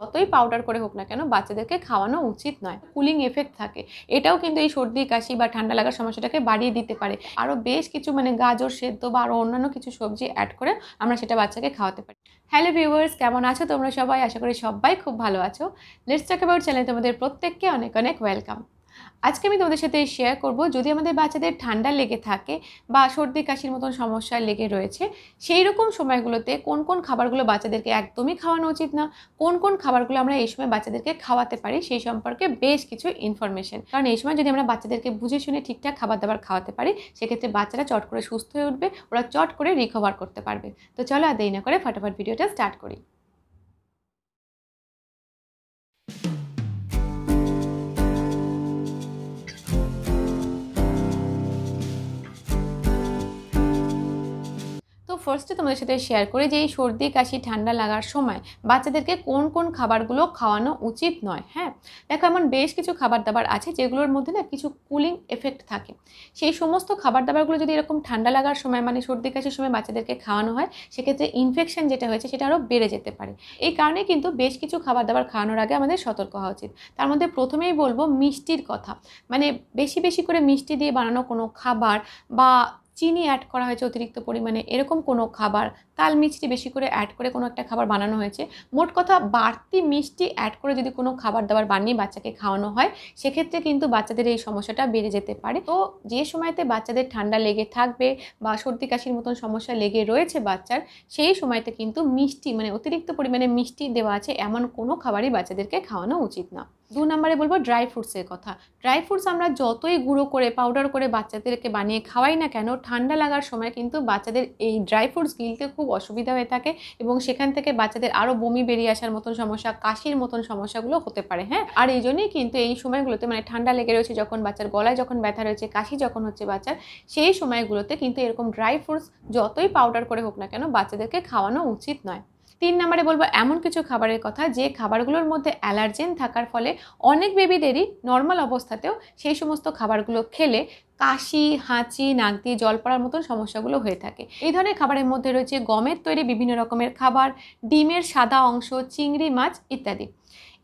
যতই পাউডার করে হোক না কেন বাচ্চাদেরকে খাওয়ানো উচিত নয় কুলিং এফেক্ট থাকে এটাও কিন্তু এই সর্দি কাশি বা ঠান্ডা লাগার সমস্যাটাকে বাড়িয়ে দিতে পারে আরও বেশ কিছু মানে গাজর সেদ্ধ বা আরও অন্যান্য কিছু সবজি অ্যাড করে আমরা সেটা বাচ্চাকে খাওয়াতে পারি হ্যালো ভিউয়ার্স কেমন আছো তোমরা সবাই আশা করি সবাই খুব ভালো আছো লেটস টক চ্যানেল তোমাদের প্রত্যেককে অনেক অনেক ওয়েলকাম আজকে আমি তোমাদের সাথে শেয়ার করব যদি আমাদের বাচ্চাদের ঠান্ডা লেগে থাকে বা সর্দি কাশির মতন সমস্যা লেগে রয়েছে সেই রকম সময়গুলোতে কোন কোন খাবারগুলো বাচ্চাদেরকে একদমই খাওয়ানো উচিত না কোন কোন খাবারগুলো আমরা এই সময় বাচ্চাদেরকে খাওয়াতে পারি সেই সম্পর্কে বেশ কিছু ইনফরমেশন কারণ এই সময় যদি আমরা বাচ্চাদেরকে বুঝে শুনে ঠিকঠাক খাবার দাবার খাওয়াতে পারি সেক্ষেত্রে বাচ্চারা চট করে সুস্থ হয়ে উঠবে ওরা চট করে রিকভার করতে পারবে তো চলো আর দেরি না করে ফটাফট ভিডিওটা স্টার্ট করি ফার্স্টে তোমাদের সাথে শেয়ার করি যে এই সর্দি কাশি ঠান্ডা লাগার সময় বাচ্চাদেরকে কোন কোন খাবারগুলো খাওয়ানো উচিত নয় হ্যাঁ দেখো এমন বেশ কিছু খাবার দাবার আছে যেগুলোর মধ্যে না কিছু কুলিং এফেক্ট থাকে সেই সমস্ত খাবার দাবারগুলো যদি এরকম ঠান্ডা লাগার সময় মানে সর্দি কাশির সময় বাচ্চাদেরকে খাওয়ানো হয় সেক্ষেত্রে ইনফেকশন যেটা হয়েছে সেটা আরও বেড়ে যেতে পারে এই কারণে কিন্তু বেশ কিছু খাবার দাবার খাওয়ানোর আগে আমাদের সতর্ক হওয়া উচিত তার মধ্যে প্রথমেই বলবো মিষ্টির কথা মানে বেশি বেশি করে মিষ্টি দিয়ে বানানো কোনো খাবার বা চিনি অ্যাড করা হয়েছে অতিরিক্ত পরিমাণে এরকম কোনো খাবার তাল মিষ্টি বেশি করে অ্যাড করে কোনো একটা খাবার বানানো হয়েছে মোট কথা বাড়তি মিষ্টি অ্যাড করে যদি কোনো খাবার দাবার বানিয়ে বাচ্চাকে খাওয়ানো হয় সেক্ষেত্রে কিন্তু বাচ্চাদের এই সমস্যাটা বেড়ে যেতে পারে তো যে সময়তে বাচ্চাদের ঠান্ডা লেগে থাকবে বা সর্দি কাশির মতন সমস্যা লেগে রয়েছে বাচ্চার সেই সময়তে কিন্তু মিষ্টি মানে অতিরিক্ত পরিমাণে মিষ্টি দেওয়া আছে এমন কোনো খাবারই বাচ্চাদেরকে খাওয়ানো উচিত না দু নম্বরে বলবো ড্রাই ফ্রুটসের কথা ড্রাই ফ্রুটস আমরা যতই গুঁড়ো করে পাউডার করে বাচ্চাদেরকে বানিয়ে খাওয়াই না কেন ঠান্ডা লাগার সময় কিন্তু বাচ্চাদের এই ড্রাই ফ্রুটস গিলতে খুব খুব অসুবিধা হয়ে থাকে এবং সেখান থেকে বাচ্চাদের আরও বমি বেরিয়ে আসার মতন সমস্যা কাশির মতন সমস্যাগুলো হতে পারে হ্যাঁ আর এই জন্যই কিন্তু এই সময়গুলোতে মানে ঠান্ডা লেগে রয়েছে যখন বাচ্চার গলায় যখন ব্যথা রয়েছে কাশি যখন হচ্ছে বাচ্চার সেই সময়গুলোতে কিন্তু এরকম ড্রাই ফ্রুটস যতই পাউডার করে হোক না কেন বাচ্চাদেরকে খাওয়ানো উচিত নয় তিন নম্বরে বলবো এমন কিছু খাবারের কথা যে খাবারগুলোর মধ্যে অ্যালার্জেন থাকার ফলে অনেক বেবিদেরই নর্মাল অবস্থাতেও সেই সমস্ত খাবারগুলো খেলে কাশি হাঁচি নাক দিয়ে জল পড়ার মতন সমস্যাগুলো হয়ে থাকে এই ধরনের খাবারের মধ্যে রয়েছে গমের তৈরি বিভিন্ন রকমের খাবার ডিমের সাদা অংশ চিংড়ি মাছ ইত্যাদি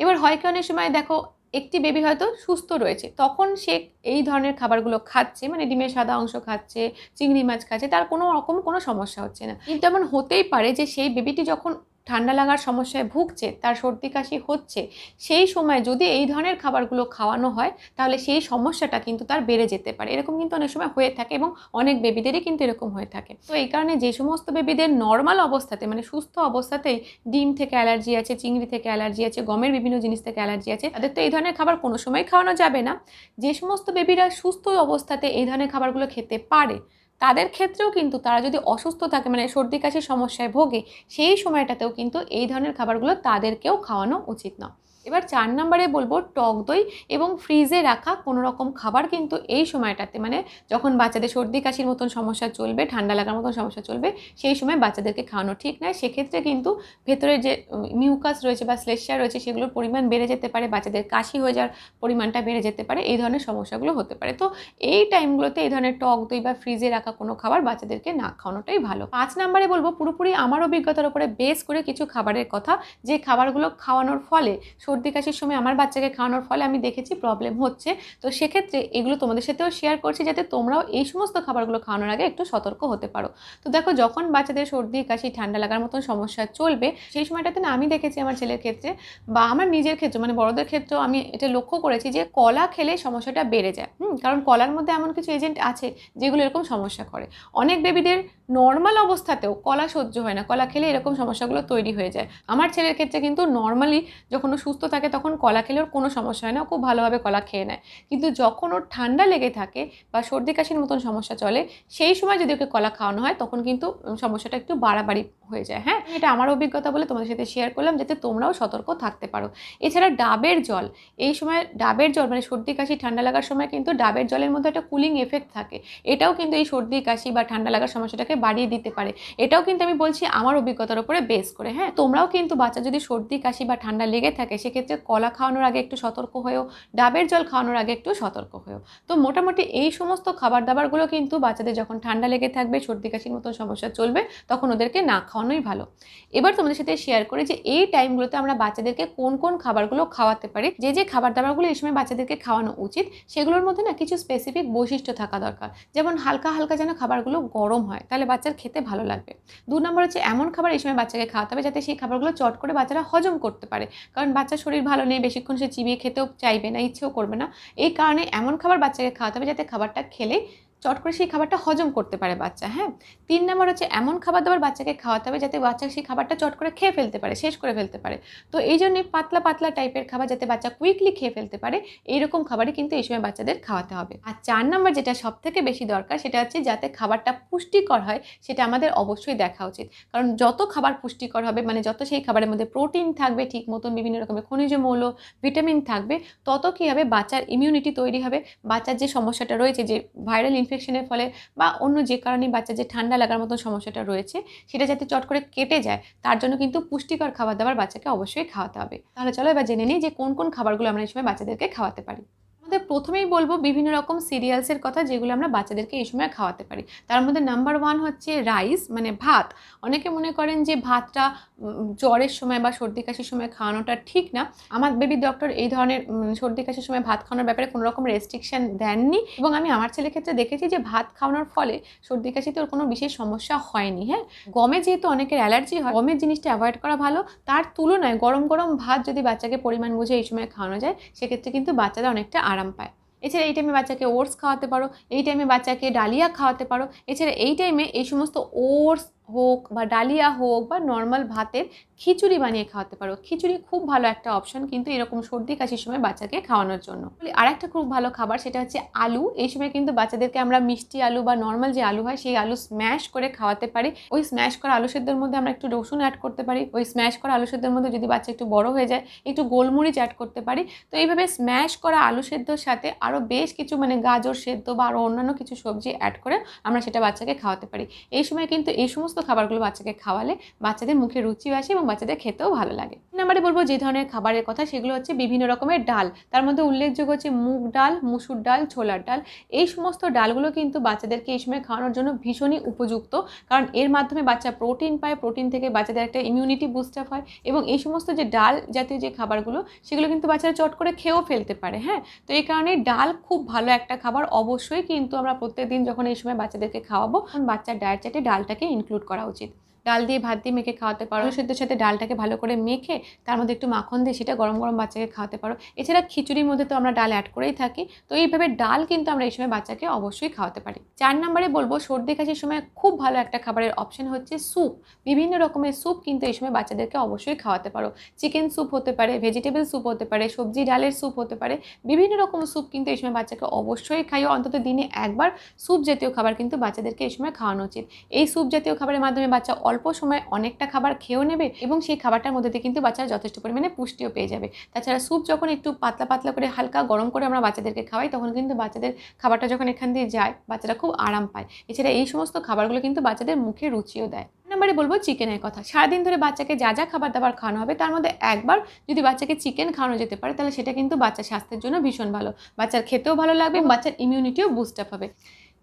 এবার হয় কি অনেক সময় দেখো একটি বেবি হয়তো সুস্থ রয়েছে তখন সে এই ধরনের খাবারগুলো খাচ্ছে মানে ডিমের সাদা অংশ খাচ্ছে চিংড়ি মাছ খাচ্ছে তার কোনো রকম কোনো সমস্যা হচ্ছে না কিন্তু এমন হতেই পারে যে সেই বেবিটি যখন ঠান্ডা লাগার সমস্যায় ভুগছে তার সর্দি কাশি হচ্ছে সেই সময় যদি এই ধরনের খাবারগুলো খাওয়ানো হয় তাহলে সেই সমস্যাটা কিন্তু তার বেড়ে যেতে পারে এরকম কিন্তু অনেক সময় হয়ে থাকে এবং অনেক বেবিদেরই কিন্তু এরকম হয়ে থাকে তো এই কারণে যে সমস্ত বেবিদের নর্মাল অবস্থাতে মানে সুস্থ অবস্থাতেই ডিম থেকে অ্যালার্জি আছে চিংড়ি থেকে অ্যালার্জি আছে গমের বিভিন্ন জিনিস থেকে অ্যালার্জি আছে তাদের তো এই ধরনের খাবার কোনো সময় খাওয়ানো যাবে না যে সমস্ত বেবিরা সুস্থ অবস্থাতে এই ধরনের খাবারগুলো খেতে পারে তাদের ক্ষেত্রেও কিন্তু তারা যদি অসুস্থ থাকে মানে সর্দি কাশির সমস্যায় ভোগে সেই সময়টাতেও কিন্তু এই ধরনের খাবারগুলো তাদেরকেও খাওয়ানো উচিত নয় এবার চার নম্বরে বলবো টক দই এবং ফ্রিজে রাখা কোনো রকম খাবার কিন্তু এই সময়টাতে মানে যখন বাচ্চাদের সর্দি কাশির মতন সমস্যা চলবে ঠান্ডা লাগার মতন সমস্যা চলবে সেই সময় বাচ্চাদেরকে খাওয়ানো ঠিক নয় সেক্ষেত্রে কিন্তু ভেতরে যে মিউকাস রয়েছে বা শ্লেষা রয়েছে সেগুলোর পরিমাণ বেড়ে যেতে পারে বাচ্চাদের কাশি হয়ে যাওয়ার পরিমাণটা বেড়ে যেতে পারে এই ধরনের সমস্যাগুলো হতে পারে তো এই টাইমগুলোতে এই ধরনের টক দই বা ফ্রিজে রাখা কোনো খাবার বাচ্চাদেরকে না খাওয়ানোটাই ভালো পাঁচ নম্বরে বলবো পুরোপুরি আমার অভিজ্ঞতার উপরে বেস করে কিছু খাবারের কথা যে খাবারগুলো খাওয়ানোর ফলে সর্দি কাশির সময় আমার বাচ্চাকে খাওয়ানোর ফলে আমি দেখেছি প্রবলেম হচ্ছে তো সেক্ষেত্রে এগুলো তোমাদের সাথেও শেয়ার করছি যাতে তোমরাও এই সমস্ত খাবারগুলো খাওয়ানোর আগে একটু সতর্ক হতে পারো তো দেখো যখন বাচ্চাদের সর্দি কাশি ঠান্ডা লাগার মতন সমস্যা চলবে সেই সময়টাতে না আমি দেখেছি আমার ছেলের ক্ষেত্রে বা আমার নিজের ক্ষেত্রে মানে বড়দের ক্ষেত্রেও আমি এটা লক্ষ্য করেছি যে কলা খেলে সমস্যাটা বেড়ে যায় হুম কারণ কলার মধ্যে এমন কিছু এজেন্ট আছে যেগুলো এরকম সমস্যা করে অনেক বেবিদের নর্মাল অবস্থাতেও কলা সহ্য হয় না কলা খেলে এরকম সমস্যাগুলো তৈরি হয়ে যায় আমার ছেলের ক্ষেত্রে কিন্তু নর্মালি যখন সুস্থ সুস্থ থাকে তখন কলা খেলে ওর কোনো সমস্যা হয় না খুব ভালোভাবে কলা খেয়ে নেয় কিন্তু যখন ওর ঠান্ডা লেগে থাকে বা সর্দি কাশির মতন সমস্যা চলে সেই সময় যদি ওকে কলা খাওয়ানো হয় তখন কিন্তু সমস্যাটা একটু বাড়াবাড়ি হয়ে যায় হ্যাঁ এটা আমার অভিজ্ঞতা বলে তোমাদের সাথে শেয়ার করলাম যাতে তোমরাও সতর্ক থাকতে পারো এছাড়া ডাবের জল এই সময় ডাবের জল মানে সর্দি কাশি ঠান্ডা লাগার সময় কিন্তু ডাবের জলের মধ্যে একটা কুলিং এফেক্ট থাকে এটাও কিন্তু এই সর্দি কাশি বা ঠান্ডা লাগার সমস্যাটাকে বাড়িয়ে দিতে পারে এটাও কিন্তু আমি বলছি আমার অভিজ্ঞতার উপরে বেস করে হ্যাঁ তোমরাও কিন্তু বাচ্চা যদি সর্দি কাশি বা ঠান্ডা লেগে থাকে সে সেক্ষেত্রে কলা খাওয়ানোর আগে একটু সতর্ক হয়েও ডাবের জল খাওয়ানোর আগে একটু সতর্ক হয়েও তো মোটামুটি এই সমস্ত খাবার দাবারগুলো কিন্তু বাচ্চাদের যখন ঠান্ডা লেগে থাকবে সর্দি কাশির মতন সমস্যা চলবে তখন ওদেরকে না খাওয়ানোই ভালো এবার তোমাদের সাথে শেয়ার করি যে এই টাইমগুলোতে আমরা বাচ্চাদেরকে কোন কোন খাবারগুলো খাওয়াতে পারি যে যে খাবার দাবারগুলো এই সময় বাচ্চাদেরকে খাওয়ানো উচিত সেগুলোর মধ্যে না কিছু স্পেসিফিক বৈশিষ্ট্য থাকা দরকার যেমন হালকা হালকা যেন খাবারগুলো গরম হয় তাহলে বাচ্চার খেতে ভালো লাগবে দু নম্বর হচ্ছে এমন খাবার এই সময় বাচ্চাকে খাওয়াতে হবে যাতে সেই খাবারগুলো চট করে বাচ্চারা হজম করতে পারে কারণ বাচ্চা শরীর ভালো নেই বেশিক্ষণ সে চিবিয়ে খেতেও চাইবে না ইচ্ছেও করবে না এই কারণে এমন খাবার বাচ্চাকে খাওয়াতে হবে যাতে খাবারটা খেলে চট করে সেই খাবারটা হজম করতে পারে বাচ্চা হ্যাঁ তিন নম্বর হচ্ছে এমন খাবার দাবার বাচ্চাকে খাওয়াতে হবে যাতে বাচ্চা সেই খাবারটা চট করে খেয়ে ফেলতে পারে শেষ করে ফেলতে পারে তো এই জন্যে পাতলা পাতলা টাইপের খাবার যাতে বাচ্চা কুইকলি খেয়ে ফেলতে পারে এইরকম খাবারই কিন্তু এই সময় বাচ্চাদের খাওয়াতে হবে আর চার নম্বর যেটা সব থেকে বেশি দরকার সেটা হচ্ছে যাতে খাবারটা পুষ্টিকর হয় সেটা আমাদের অবশ্যই দেখা উচিত কারণ যত খাবার পুষ্টিকর হবে মানে যত সেই খাবারের মধ্যে প্রোটিন থাকবে ঠিক মতন বিভিন্ন রকমের খনিজ মৌল ভিটামিন থাকবে তত কী হবে বাচ্চার ইমিউনিটি তৈরি হবে বাচ্চার যে সমস্যাটা রয়েছে যে ভাইরাল ইনফেকশনের ফলে বা অন্য যে কারণে বাচ্চা যে ঠান্ডা লাগার মতো সমস্যাটা রয়েছে সেটা যাতে চট করে কেটে যায় তার জন্য কিন্তু পুষ্টিকর খাবার দাবার বাচ্চাকে অবশ্যই খাওয়াতে হবে তাহলে চলো এবার জেনে নিই যে কোন কোন খাবারগুলো আমরা এই সময় বাচ্চাদেরকে খাওয়াতে পারি তো প্রথমেই বলবো বিভিন্ন রকম সিরিয়ালসের কথা যেগুলো আমরা বাচ্চাদেরকে এই সময় খাওয়াতে পারি তার মধ্যে নাম্বার ওয়ান হচ্ছে রাইস মানে ভাত অনেকে মনে করেন যে ভাতটা জ্বরের সময় বা সর্দি কাশির সময় খাওয়ানোটা ঠিক না আমার বেবি ডক্টর এই ধরনের সর্দি কাশির সময় ভাত খাওয়ানোর ব্যাপারে কোনো রকম রেস্ট্রিকশান দেননি এবং আমি আমার ছেলের ক্ষেত্রে দেখেছি যে ভাত খাওয়ানোর ফলে সর্দি কাশিতে ওর কোনো বিশেষ সমস্যা হয়নি হ্যাঁ গমে যেহেতু অনেকের অ্যালার্জি হয় গমের জিনিসটা অ্যাভয়েড করা ভালো তার তুলনায় গরম গরম ভাত যদি বাচ্চাকে পরিমাণ বুঝে এই সময় খাওয়ানো যায় সেক্ষেত্রে কিন্তু বাচ্চারা অনেকটা আরাম আরাম পায় এছাড়া এই টাইমে বাচ্চাকে ওটস খাওয়াতে পারো এই টাইমে বাচ্চাকে ডালিয়া খাওয়াতে পারো এছাড়া এই টাইমে এই সমস্ত ওটস হোক বা ডালিয়া হোক বা নর্মাল ভাতের খিচুড়ি বানিয়ে খাওয়াতে পারো খিচুড়ি খুব ভালো একটা অপশন কিন্তু এরকম সর্দি কাশির সময় বাচ্চাকে খাওয়ানোর জন্য আর একটা খুব ভালো খাবার সেটা হচ্ছে আলু এই সময় কিন্তু বাচ্চাদেরকে আমরা মিষ্টি আলু বা নর্মাল যে আলু হয় সেই আলু স্ম্যাশ করে খাওয়াতে পারি ওই স্ম্যাশ করা আলু সেদ্ধের মধ্যে আমরা একটু রসুন অ্যাড করতে পারি ওই স্ম্যাশ করা আলু সেদ্ধের মধ্যে যদি বাচ্চা একটু বড় হয়ে যায় একটু গোলমরিচ অ্যাড করতে পারি তো এইভাবে স্ম্যাশ করা আলু সেদ্ধর সাথে আরও বেশ কিছু মানে গাজর সেদ্ধ বা আরও অন্যান্য কিছু সবজি অ্যাড করে আমরা সেটা বাচ্চাকে খাওয়াতে পারি এই সময় কিন্তু এই সমস্ত খাবারগুলো বাচ্চাকে খাওয়ালে বাচ্চাদের মুখে রুচিও আসে এবং বাচ্চাদের খেতেও ভালো লাগে নাম্বারে বলবো যে ধরনের খাবারের কথা সেগুলো হচ্ছে বিভিন্ন রকমের ডাল তার মধ্যে উল্লেখযোগ্য হচ্ছে মুগ ডাল মুসুর ডাল ছোলার ডাল এই সমস্ত ডালগুলো কিন্তু বাচ্চাদেরকে এই সময় খাওয়ানোর জন্য ভীষণই উপযুক্ত কারণ এর মাধ্যমে বাচ্চা প্রোটিন পায় প্রোটিন থেকে বাচ্চাদের একটা ইমিউনিটি বুস্ট আপ হয় এবং এই সমস্ত যে ডাল জাতীয় যে খাবারগুলো সেগুলো কিন্তু বাচ্চারা চট করে খেয়েও ফেলতে পারে হ্যাঁ তো এই কারণে ডাল খুব ভালো একটা খাবার অবশ্যই কিন্তু আমরা প্রত্যেক দিন যখন এই সময় বাচ্চাদেরকে খাওয়াবো তখন বাচ্চার ডায়েট চাটে ডালটাকে ইনক্লুড করা উচিত ডাল দিয়ে ভাত দিয়ে মেখে খাওয়াতে পারো সেদ্ধর সাথে ডালটাকে ভালো করে মেখে তার মধ্যে একটু মাখন দিয়ে সেটা গরম গরম বাচ্চাকে খাওয়াতে পারো এছাড়া খিচুড়ির মধ্যে তো আমরা ডাল অ্যাড করেই থাকি তো এইভাবে ডাল কিন্তু আমরা এই সময় বাচ্চাকে অবশ্যই খাওয়াতে পারি চার নম্বরে বলবো সর্দি কাশির সময় খুব ভালো একটা খাবারের অপশন হচ্ছে স্যুপ বিভিন্ন রকমের স্যুপ কিন্তু এই সময় বাচ্চাদেরকে অবশ্যই খাওয়াতে পারো চিকেন স্যুপ হতে পারে ভেজিটেবল স্যুপ হতে পারে সবজি ডালের স্যুপ হতে পারে বিভিন্ন রকম স্যুপ কিন্তু এই সময় বাচ্চাকে অবশ্যই খাইও অন্তত দিনে একবার স্যুপ জাতীয় খাবার কিন্তু বাচ্চাদেরকে এই সময় খাওয়ানো উচিত এই স্যুপ জাতীয় খাবারের মাধ্যমে বাচ্চা অল্প সময় অনেকটা খাবার খেয়েও নেবে এবং সেই খাবারটার মধ্যে কিন্তু বাচ্চারা যথেষ্ট পরিমাণে পুষ্টিও পেয়ে যাবে তাছাড়া স্যুপ যখন একটু পাতলা পাতলা করে হালকা গরম করে আমরা বাচ্চাদেরকে খাওয়াই তখন কিন্তু বাচ্চাদের খাবারটা যখন এখান দিয়ে যায় বাচ্চারা খুব আরাম পায় এছাড়া এই সমস্ত খাবারগুলো কিন্তু বাচ্চাদের মুখে রুচিও দেয় নাম্বারে বলবো চিকেনের কথা সারাদিন ধরে বাচ্চাকে যা যা খাবার দাবার খাওয়ানো হবে তার মধ্যে একবার যদি বাচ্চাকে চিকেন খাওয়ানো যেতে পারে তাহলে সেটা কিন্তু বাচ্চার স্বাস্থ্যের জন্য ভীষণ ভালো বাচ্চার খেতেও ভালো লাগবে বাচ্চার ইমিউনিটিও বুস্ট আপ হবে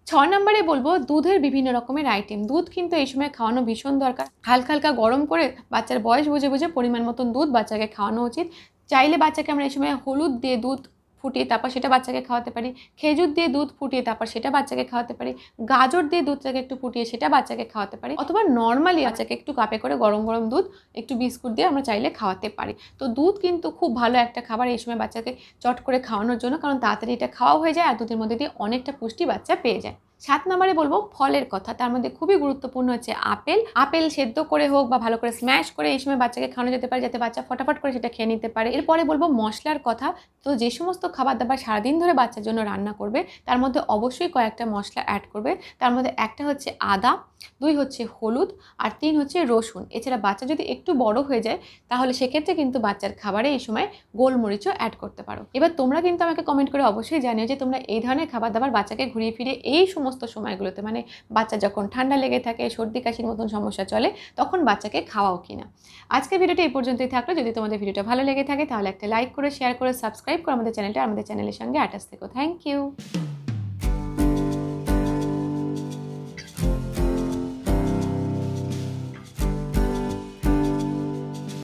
ছ নম্বরে বলবো দুধের বিভিন্ন রকমের আইটেম দুধ কিন্তু এই সময় খাওয়ানো ভীষণ দরকার হালকা হালকা গরম করে বাচ্চার বয়স বুঝে বুঝে পরিমাণ মতন দুধ বাচ্চাকে খাওয়ানো উচিত চাইলে বাচ্চাকে আমরা এই সময় হলুদ দিয়ে দুধ ফুটিয়ে তারপর সেটা বাচ্চাকে খাওয়াতে পারি খেজুর দিয়ে দুধ ফুটিয়ে তারপর সেটা বাচ্চাকে খাওয়াতে পারি গাজর দিয়ে দুধটাকে একটু ফুটিয়ে সেটা বাচ্চাকে খাওয়াতে পারি অথবা নর্মালি বাচ্চাকে একটু কাপে করে গরম গরম দুধ একটু বিস্কুট দিয়ে আমরা চাইলে খাওয়াতে পারি তো দুধ কিন্তু খুব ভালো একটা খাবার এই সময় বাচ্চাকে চট করে খাওয়ানোর জন্য কারণ তাড়াতাড়ি এটা খাওয়া হয়ে যায় আর দুধের মধ্যে দিয়ে অনেকটা পুষ্টি বাচ্চা পেয়ে যায় সাত নম্বরে বলবো ফলের কথা তার মধ্যে খুবই গুরুত্বপূর্ণ হচ্ছে আপেল আপেল সেদ্ধ করে হোক বা ভালো করে স্ম্যাশ করে এই সময় বাচ্চাকে খাওয়ানো যেতে পারে যাতে বাচ্চা ফটাফট করে সেটা খেয়ে নিতে পারে এরপরে বলবো মশলার কথা তো যে সমস্ত খাবার দাবার সারাদিন ধরে বাচ্চার জন্য রান্না করবে তার মধ্যে অবশ্যই কয়েকটা মশলা অ্যাড করবে তার মধ্যে একটা হচ্ছে আদা দুই হচ্ছে হলুদ আর তিন হচ্ছে রসুন এছাড়া বাচ্চা যদি একটু বড় হয়ে যায় তাহলে সেক্ষেত্রে কিন্তু বাচ্চার খাবারে এই সময় গোলমরিচও অ্যাড করতে পারো এবার তোমরা কিন্তু আমাকে কমেন্ট করে অবশ্যই জানিও যে তোমরা এই ধরনের খাবার দাবার বাচ্চাকে ঘুরিয়ে ফিরে এই সময় সমস্ত সময়গুলোতে মানে বাচ্চা যখন ঠান্ডা লেগে থাকে সর্দি কাশির মতন সমস্যা চলে তখন বাচ্চাকে খাওয়াও কিনা আজকের ভিডিওটি এই পর্যন্তই থাকলো যদি তোমাদের ভিডিওটা ভালো লেগে থাকে তাহলে একটা লাইক করে শেয়ার করে সাবস্ক্রাইব করো আমাদের চ্যানেলটা আমাদের চ্যানেলের সঙ্গে অ্যাটাচ থেকো থ্যাংক ইউ